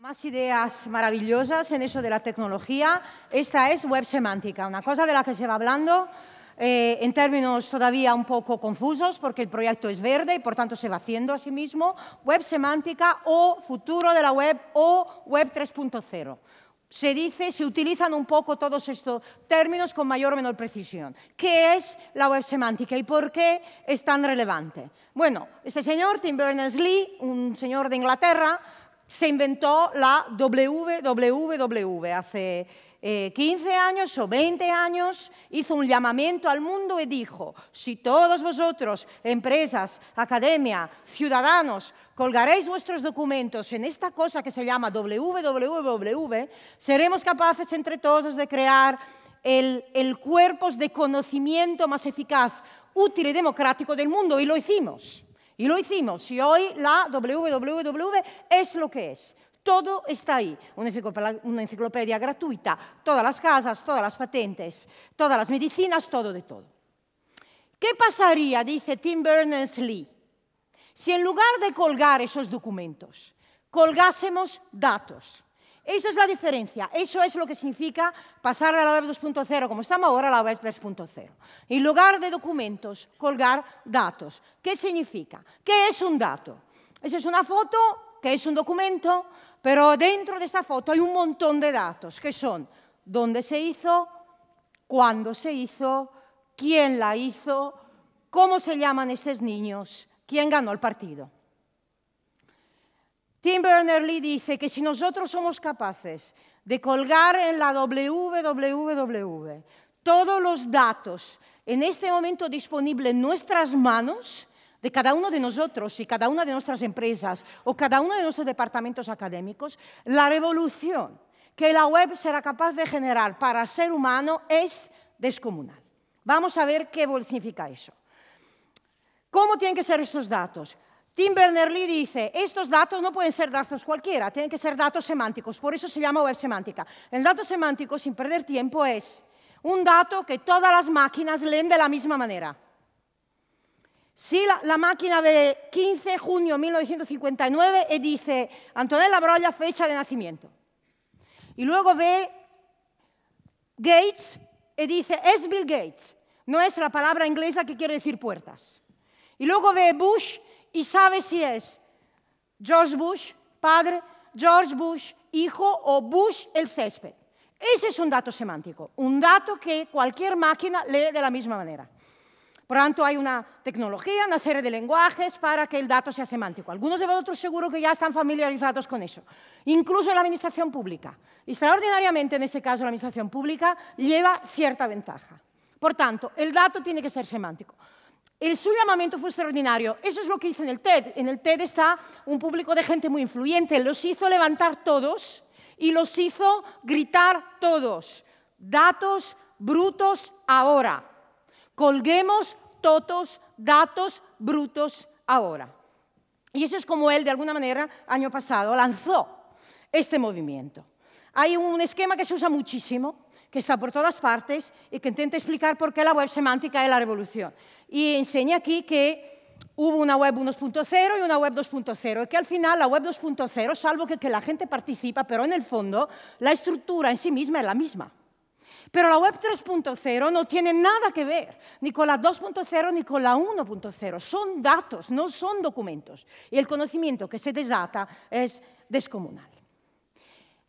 Más ideas maravillosas en eso de la tecnología. Esta es web semántica, una cosa de la que se va hablando eh, en términos todavía un poco confusos, porque el proyecto es verde y por tanto se va haciendo a sí mismo, web semántica o futuro de la web o web 3.0 se dice, se utilizan un poco todos estos términos con mayor o menor precisión. ¿Qué es la web semántica y por qué es tan relevante? Bueno, este señor, Tim Berners-Lee, un señor de Inglaterra, se inventó la WWW hace 15 eh, años o 20 años, hizo un llamamiento al mundo y dijo, si todos vosotros, empresas, academia, ciudadanos, colgaréis vuestros documentos en esta cosa que se llama www, seremos capaces entre todos de crear el, el cuerpo de conocimiento más eficaz, útil y democrático del mundo. Y lo hicimos. Y lo hicimos. Y hoy la www es lo que es todo está ahí. Una enciclopedia, gratuita, todas las casas, todas las patentes, todas las medicinas, todo de todo. ¿Qué pasaría, dice Tim Berners-Lee, si en lugar de colgar esos documentos, colgásemos datos? Esa es la diferencia, eso es lo que significa pasar a la web 2.0, como estamos ahora a la web 3.0. En lugar de documentos, colgar datos. ¿Qué significa? ¿Qué es un dato? Esa es una foto que es un documento, pero dentro de esta foto hay un montón de datos, que son dónde se hizo, cuándo se hizo, quién la hizo, cómo se llaman estos niños, quién ganó el partido. Tim Berners-Lee dice que si nosotros somos capaces de colgar en la www todos los datos en este momento disponibles en nuestras manos, de cada uno de nosotros y cada una de nuestras empresas o cada uno de nuestros departamentos académicos, la revolución que la web será capaz de generar para ser humano es descomunal. Vamos a ver qué significa eso. ¿Cómo tienen que ser estos datos? Tim Berners-Lee dice, estos datos no pueden ser datos cualquiera, tienen que ser datos semánticos, por eso se llama web semántica. El dato semántico, sin perder tiempo, es un dato que todas las máquinas leen de la misma manera. Sí, la, máquina ve 15 de junio de 1959 y eh, dice Antonella Broglia fecha de nacimiento. Y luego ve Gates y eh, dice, es Bill Gates. No es la palabra inglesa que quiere decir puertas. Y luego ve Bush y sabe si es George Bush, padre, George Bush, hijo o Bush el césped. Ese es un dato semántico, un dato que cualquier máquina lee de la misma manera. Por tanto, hay una tecnología, una serie de lenguajes para que el dato sea semántico. Algunos de vosotros seguro que ya están familiarizados con eso. Incluso en la administración pública. Extraordinariamente, en este caso, la administración pública lleva cierta ventaja. Por tanto, el dato tiene que ser semántico. El su llamamiento fue extraordinario. Eso es lo que hizo en el TED. En el TED está un público de gente muy influyente. Los hizo levantar todos y los hizo gritar todos. Datos brutos ahora. Colguemos todos datos brutos ahora. Y eso es como él, de alguna manera, año pasado lanzó este movimiento. Hay un esquema que se usa muchísimo, que está por todas partes y que intenta explicar por qué la web semántica es la revolución. Y enseña aquí que hubo una web 1.0 y una web 2.0, y que al final la web 2.0, salvo que la gente participa, pero en el fondo la estructura en sí misma es la misma. Pero la web 3.0 no tiene nada que ver ni con la 2.0 ni con la 1.0. Son datos, no son documentos. Y el conocimiento que se desata es descomunal.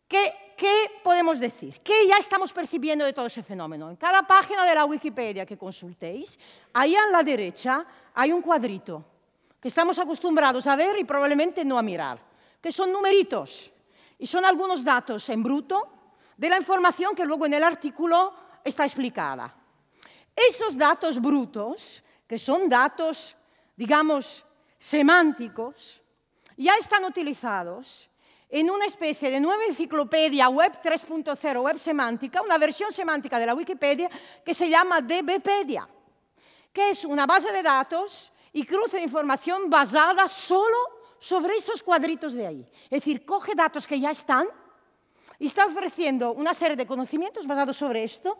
¿Qué, podemos decir? ¿Qué ya estamos percibiendo de todo ese fenómeno? En cada página de la Wikipedia que consultéis, ahí a la derecha hay un cuadrito que estamos acostumbrados a ver y probablemente no a mirar, que son numeritos y son algunos datos en bruto de la información que luego en el artículo está explicada. Esos datos brutos, que son datos, digamos, semánticos, ya están utilizados en una especie de nueva enciclopedia web 3.0, web semántica, una versión semántica de la Wikipedia que se llama DBpedia, que es una base de datos y cruce de información basada solo sobre esos cuadritos de ahí. Es decir, coge datos que ya están y está ofreciendo una serie de conocimientos basados sobre esto.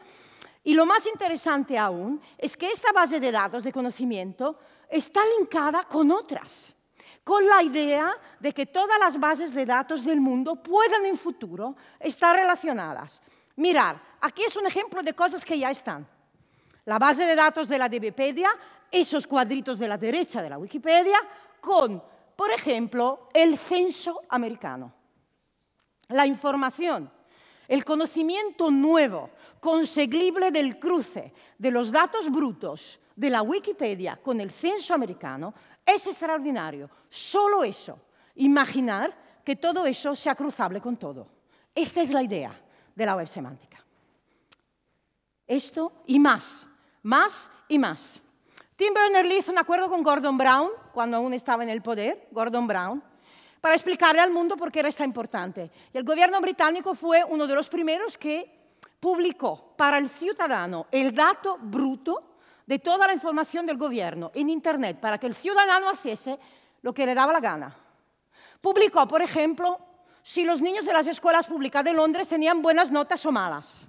Y lo más interesante aún es que esta base de datos de conocimiento está linkada con otras, con la idea de que todas las bases de datos del mundo puedan en futuro estar relacionadas. Mirar, aquí es un ejemplo de cosas que ya están. La base de datos de la Wikipedia, esos cuadritos de la derecha de la Wikipedia, con, por ejemplo, el censo americano. La información, el conocimiento nuevo, conseguible del cruce de los datos brutos de la Wikipedia con el censo americano, es extraordinario. Solo eso, imaginar que todo eso sea cruzable con todo. Esta es la idea de la web semántica. Esto y más, más y más. Tim Berners-Lee hizo un acuerdo con Gordon Brown, cuando aún estaba en el poder, Gordon Brown, para explicarle al mundo por qué era tan importante. Y el gobierno británico fue uno de los primeros que publicó para el ciudadano el dato bruto de toda la información del gobierno en Internet para que el ciudadano hiciese lo que le daba la gana. Publicó, por ejemplo, si los niños de las escuelas públicas de Londres tenían buenas notas o malas.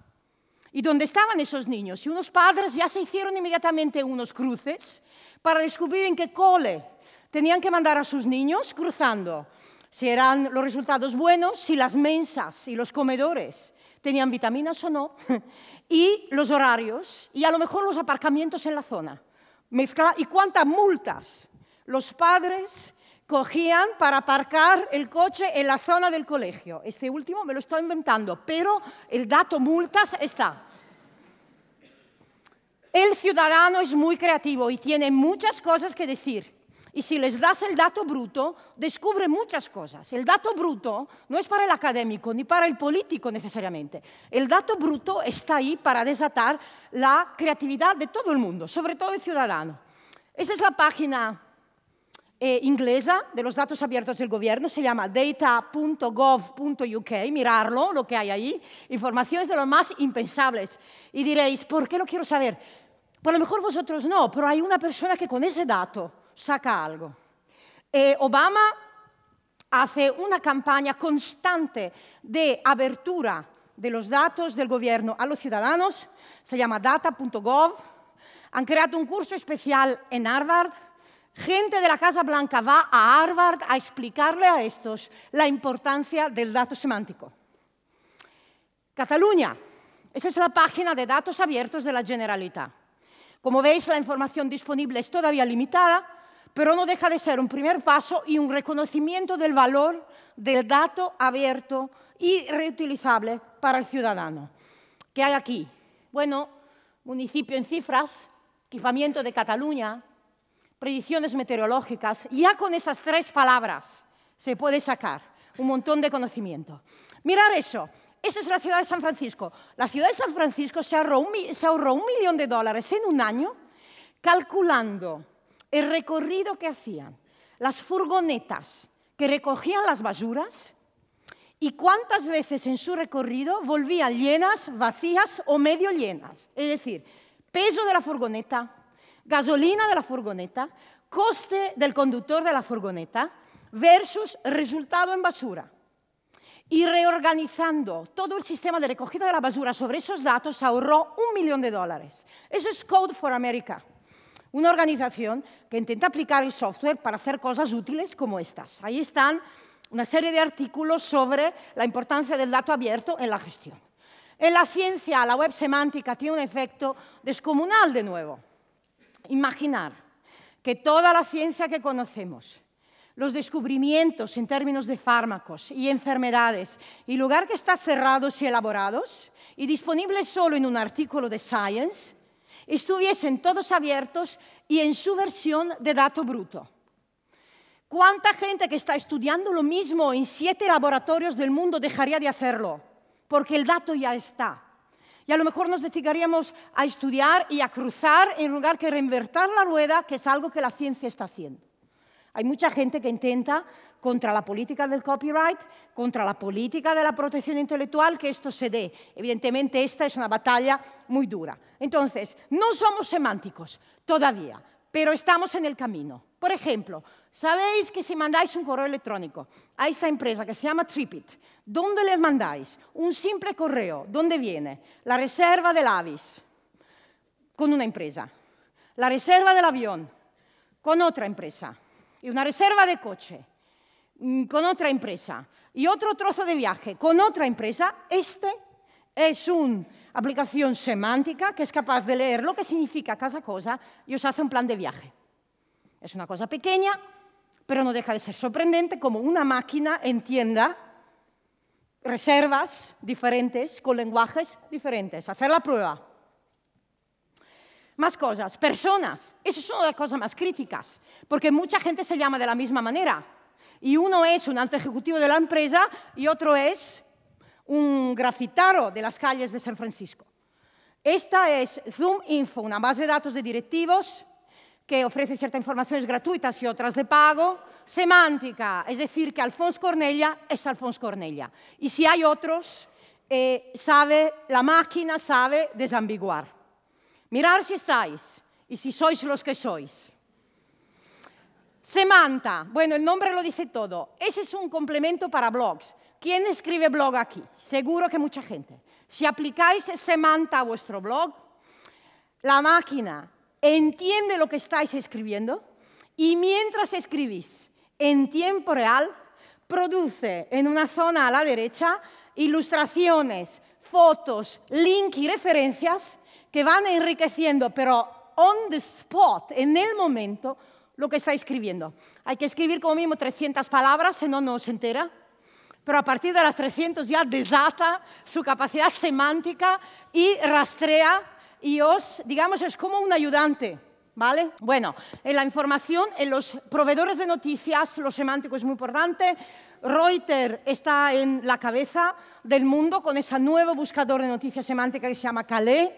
¿Y dónde estaban esos niños? Y unos padres ya se hicieron inmediatamente unos cruces para descubrir en qué cole Tenían que mandar a sus niños cruzando si eran los resultados buenos, si las mensas y los comedores tenían vitaminas o no, y los horarios, y a lo mejor los aparcamientos en la zona. y cuántas multas los padres cogían para aparcar el coche en la zona del colegio. Este último me lo estoy inventando, pero el dato multas está. El ciudadano es muy creativo y tiene muchas cosas que decir. Y si les das el dato bruto, descubre muchas cosas. El dato bruto no es para el académico ni para el político necesariamente. El dato bruto está ahí para desatar la creatividad de todo el mundo, sobre todo el ciudadano. Esa es la página eh, inglesa de los datos abiertos del gobierno, se llama data.gov.uk, mirarlo, lo que hay ahí, informaciones de los más impensables. Y diréis, ¿por qué lo quiero saber? Por pues lo mejor vosotros no, pero hay una persona que con ese dato saca algo. Eh, Obama hace una campaña constante de abertura de los datos del gobierno a los ciudadanos, se llama data.gov. Han creado un curso especial en Harvard. Gente de la Casa Blanca va a Harvard a explicarle a estos la importancia del dato semántico. Cataluña. Esa es la página de datos abiertos de la Generalitat. Como veis, la información disponible es todavía limitada, pero no deja de ser un primer paso y un reconocimiento del valor del dato abierto y reutilizable para el ciudadano. ¿Qué hay aquí? Bueno, municipio en cifras, equipamiento de Cataluña, predicciones meteorológicas. Ya con esas tres palabras se puede sacar un montón de conocimiento. Mirar eso. Esa es la ciudad de San Francisco. La ciudad de San Francisco se ahorró un, se ahorró un millón de dólares en un año calculando el recorrido que hacían las furgonetas que recogían las basuras y cuántas veces en su recorrido volvían llenas, vacías o medio llenas. Es decir, peso de la furgoneta, gasolina de la furgoneta, coste del conductor de la furgoneta versus resultado en basura. Y reorganizando todo el sistema de recogida de la basura sobre esos datos ahorró un millón de dólares. Eso es Code for America. Una organización que intenta aplicar el software para hacer cosas útiles como estas. Ahí están una serie de artículos sobre la importancia del dato abierto en la gestión. En la ciencia, la web semántica tiene un efecto descomunal de nuevo. Imaginar que toda la ciencia que conocemos, los descubrimientos en términos de fármacos y enfermedades, y lugar que está cerrados y elaborados, y disponible solo en un artículo de Science, estuviesen todos abiertos y en su versión de dato bruto. ¿Cuánta gente que está estudiando lo mismo en siete laboratorios del mundo dejaría de hacerlo? Porque el dato ya está. Y a lo mejor nos dedicaríamos a estudiar y a cruzar en lugar que reinvertir la rueda, que es algo que la ciencia está haciendo. Hay mucha gente que intenta contra la política del copyright, contra la política de la protección intelectual, que esto se dé. Evidentemente esta es una batalla muy dura. Entonces, no somos semánticos todavía, pero estamos en el camino. Por ejemplo, sabéis que si mandáis un correo electrónico a esta empresa que se llama Tripit, ¿dónde les mandáis? Un simple correo, ¿dónde viene? La reserva del Avis con una empresa, la reserva del avión con otra empresa y una reserva de coche. Mm, con otra empresa y otro trozo de viaje con otra empresa, este es una aplicación semántica que es capaz de leer lo que significa cada cosa y os hace un plan de viaje. Es una cosa pequeña, pero no deja de ser sorprendente como una máquina entienda reservas diferentes con lenguajes diferentes. Hacer la prueba. Más cosas, personas. Eso es una de las cosas más críticas, porque mucha gente se llama de la misma manera. Y uno es un alto ejecutivo de la empresa y otro es un grafitaro de las calles de San Francisco. Esta es Zoom Info, una base de datos de directivos que ofrece ciertas informaciones gratuitas y otras de pago. Semántica, es decir, que Alfonso Cornelia es Alfonso Cornelia. Y si hay otros, eh, sabe, la máquina sabe desambiguar. Mirar si estáis y si sois los que sois. Semanta, bueno, el nombre lo dice todo. Ese es un complemento para blogs. ¿Quién escribe blog aquí? Seguro que mucha gente. Si aplicáis Semanta a vuestro blog, la máquina entiende lo que estáis escribiendo y mientras escribís en tiempo real, produce en una zona a la derecha ilustraciones, fotos, links y referencias que van enriqueciendo, pero on the spot, en el momento, lo que está escribiendo. Hay que escribir como mínimo 300 palabras, si no, no se entera. Pero a partir de las 300 ya desata su capacidad semántica y rastrea y os, digamos, es como un ayudante. ¿Vale? Bueno, en la información, en los proveedores de noticias, lo semántico es muy importante. Reuters está en la cabeza del mundo con ese nuevo buscador de noticias semántica que se llama Calais.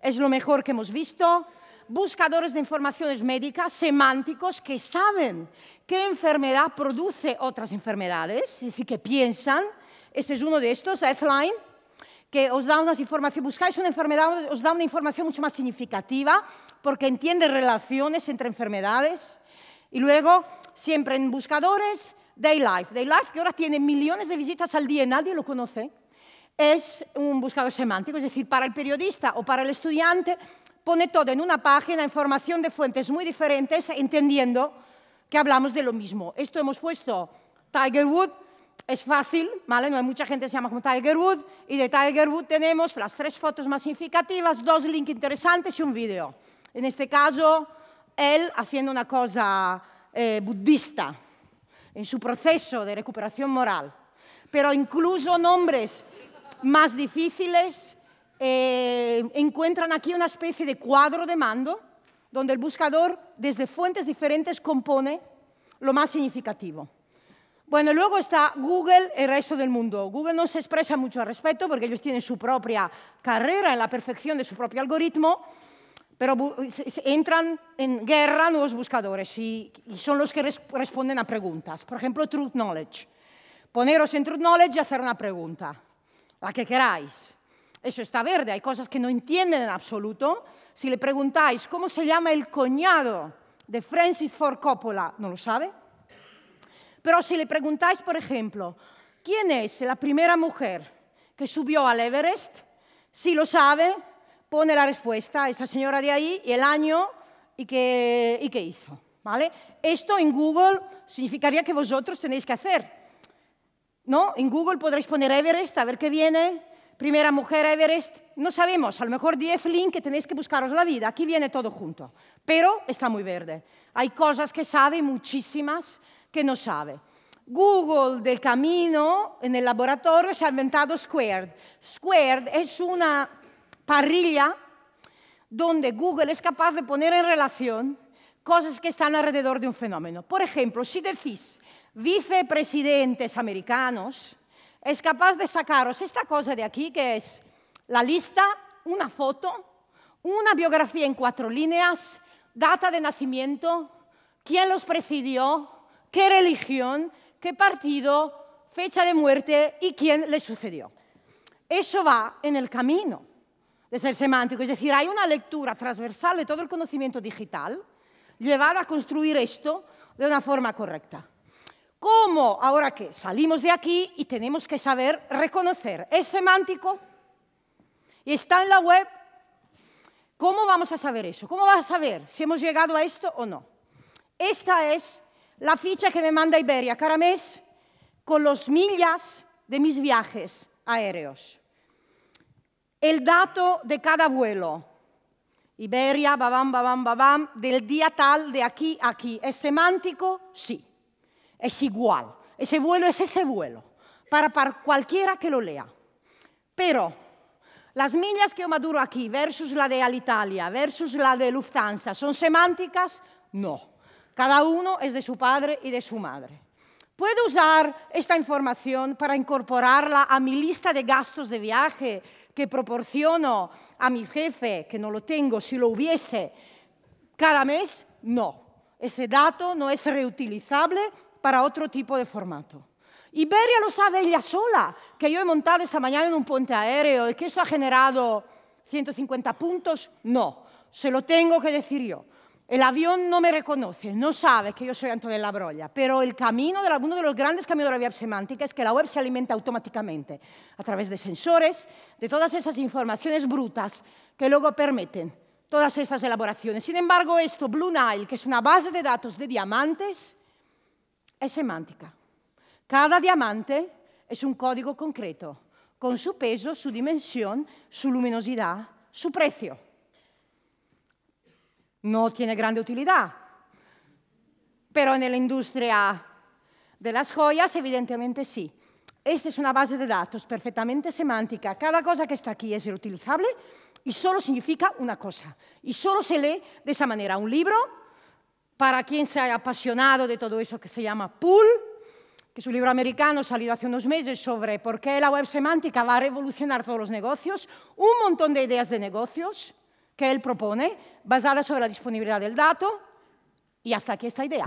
Es lo mejor que hemos visto buscadores de informaciones médicas, semánticos, que saben qué enfermedad produce otras enfermedades, es decir, que piensan. Este es uno de estos, Healthline, que os da unas información. buscáis una enfermedad, os da una información mucho más significativa porque entiende relaciones entre enfermedades. Y luego, siempre en buscadores, Daylife. Daylife, que ahora tiene millones de visitas al día y nadie lo conoce, es un buscador semántico, es decir, para el periodista o para el estudiante pone todo en una página, información de fuentes muy diferentes, entendiendo que hablamos de lo mismo. Esto hemos puesto Tiger Wood, es fácil, ¿vale? No hay mucha gente que se llama como Tiger Wood, y de Tiger Wood tenemos las tres fotos más significativas, dos links interesantes y un vídeo. En este caso, él haciendo una cosa eh, budista, en su proceso de recuperación moral. Pero incluso nombres más difíciles eh, encuentran aquí una especie de cuadro de mando donde el buscador desde fuentes diferentes compone lo más significativo. Bueno, luego está Google y el resto del mundo. Google no se expresa mucho al respecto porque ellos tienen su propia carrera en la perfección de su propio algoritmo, pero entran en guerra nuevos buscadores y, son los que responden a preguntas. Por ejemplo, Truth Knowledge. Poneros en Truth Knowledge y hacer una pregunta, la que queráis. Eso está verde, hay cosas que no entienden en absoluto. Si le preguntáis cómo se llama el coñado de Francis Ford Coppola, no lo sabe. Pero si le preguntáis, por ejemplo, ¿quién es la primera mujer que subió al Everest? Si lo sabe, pone la respuesta, esta señora de ahí, y el año y qué, qué hizo. ¿Vale? Esto en Google significaría que vosotros tenéis que hacer. ¿No? En Google podréis poner Everest, a ver qué viene, primera mujer Everest, no sabemos, a lo mejor 10 links que tenéis que buscaros la vida, aquí viene todo junto, pero está muy verde. Hay cosas que sabe, muchísimas que no sabe. Google del camino en el laboratorio se ha inventado Squared. Squared es una parrilla donde Google es capaz de poner en relación cosas que están alrededor de un fenómeno. Por ejemplo, si decís vicepresidentes americanos, es capaz de sacaros esta cosa de aquí, que es la lista, una foto, una biografía en cuatro líneas, data de nacimiento, quién los presidió, qué religión, qué partido, fecha de muerte y quién le sucedió. Eso va en el camino de ser semántico, es decir, hay una lectura transversal de todo el conocimiento digital llevada a construir esto de una forma correcta. ¿Cómo? Ahora que salimos de aquí y tenemos que saber reconocer. ¿Es semántico? ¿Y está en la web? ¿Cómo vamos a saber eso? ¿Cómo vas a saber si hemos llegado a esto o no? Esta es la ficha que me manda Iberia cada mes con los millas de mis viajes aéreos. El dato de cada vuelo. Iberia, babam, babam, babam, del día tal de aquí a aquí. ¿Es semántico? Sí es igual. Ese vuelo es ese vuelo, para, para cualquiera que lo lea. Pero las millas que yo maduro aquí versus la de Alitalia, versus la de Lufthansa, ¿son semánticas? No. Cada uno es de su padre y de su madre. Puedo usar esta información para incorporarla a mi lista de gastos de viaje que proporciono a mi jefe, que no lo tengo si lo hubiese, cada mes. No, ese dato no es reutilizable para otro tipo de formato. Iberia lo sabe ella sola, que yo he montado esta mañana en un puente aéreo y que eso ha generado 150 puntos. No, se lo tengo que decir yo. El avión no me reconoce, no sabe que yo soy Antonella Broya. pero el camino, de alguno uno de los grandes caminos de la vía semántica es que la web se alimenta automáticamente a través de sensores, de todas esas informaciones brutas que luego permiten todas esas elaboraciones. Sin embargo, esto, Blue Nile, que es una base de datos de diamantes, es semántica. Cada diamante es un código concreto, con su peso, su dimensión, su luminosidad, su precio. No tiene grande utilidad, pero en la industria de las joyas evidentemente sí. Esta es una base de datos perfectamente semántica. Cada cosa que está aquí es reutilizable y solo significa una cosa. Y solo se lee de esa manera. Un libro para quien se haya apasionado de todo eso que se llama Pool, que es un libro americano salido hace unos meses sobre por qué la web semántica va a revolucionar todos los negocios, un montón de ideas de negocios que él propone basadas sobre la disponibilidad del dato y hasta aquí esta idea.